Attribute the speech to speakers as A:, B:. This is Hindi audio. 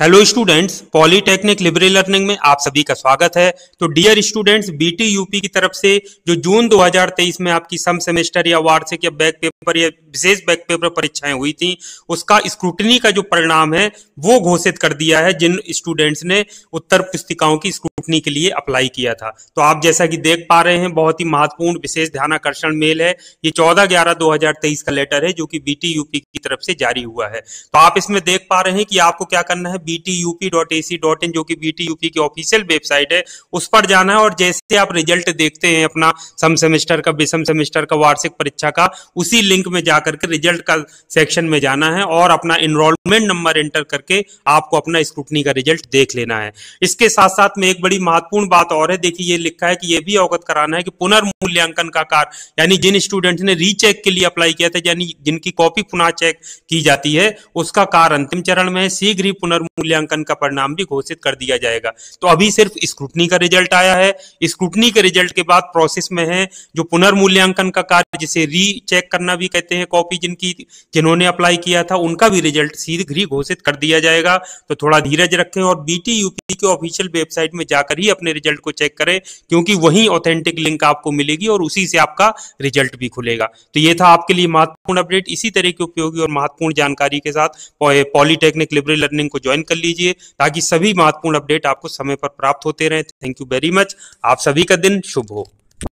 A: hello students polytechnic liberal learning में आप सभी का स्वागत है तो डियर स्टूडेंट्स बीटी यूपी की तरफ से जो जून 2023 में आपकी सम सेमेस्टर या वार्षिक या बैक पेपर या विशेष बैक पेपर परीक्षाएं हुई थी उसका स्क्रूटनी का जो परिणाम है वो घोषित कर दिया है जिन स्टूडेंट्स ने उत्तर पुस्तिकाओं की स्क्रूटनी के लिए अप्लाई किया था तो आप जैसा कि देख पा रहे हैं बहुत ही महत्वपूर्ण विशेष ध्यानाकर्षण मेल है ये चौदह ग्यारह दो का लेटर है जो कि बीटी यूपी की तरफ से जारी हुआ है तो आप इसमें देख पा रहे हैं कि आपको क्या करना है btup.ac.in जो कि btup की ऑफिशियल वेबसाइट है उस पर जाना है और जैसे आप रिजल्ट देखते हैं अपना सम सेमेस्टर का विषम सेमेस्टर का वार्षिक परीक्षा का उसी लिंक में जाकर के रिजल्ट का सेक्शन में जाना है और अपना इनरोलमेंट नंबर एंटर करके आपको अपना स्क्रूटनी का रिजल्ट देख लेना है इसके साथ साथ में एक बड़ी महत्वपूर्ण बात और है देखिए ये लिखा है कि ये भी अवगत कराना है कि पुनर्मूल्यांकन का कार्य यानी जिन स्टूडेंट ने रीचेक के लिए अप्लाई किया था यानी जिनकी कॉपी पुनः चेक की जाती है उसका कार्य अंतिम चरण में है शीघ्र ही पुनर्मूल मूल्यांकन का परिणाम भी घोषित कर दिया जाएगा तो अभी सिर्फ स्क्रूटनी का रिजल्ट आया है स्क्रूटनी के रिजल्ट के बाद प्रोसेस में है जो पुनर्मूल्यांकन का कार्य जिसे री चेक करना भी कहते हैं कॉपी जिनकी जिन्होंने अप्लाई किया था उनका भी रिजल्ट शीघ्र ही घोषित कर दिया जाएगा तो थोड़ा धीरज रखें और बीटी यूपी के ऑफिशियल वेबसाइट में जाकर ही अपने रिजल्ट को चेक करें क्योंकि वही ऑथेंटिक लिंक आपको मिलेगी और उसी से आपका रिजल्ट भी खुलेगा तो ये था आपके लिए महत्वपूर्ण अपडेट इसी तरह की उपयोगी और महत्वपूर्ण जानकारी के साथ पॉलीटेक्निक लिबरल लर्निंग को ज्वाइन कर लीजिए ताकि सभी महत्वपूर्ण अपडेट आपको समय पर प्राप्त होते रहे थैंक यू वेरी मच आप सभी का दिन शुभ हो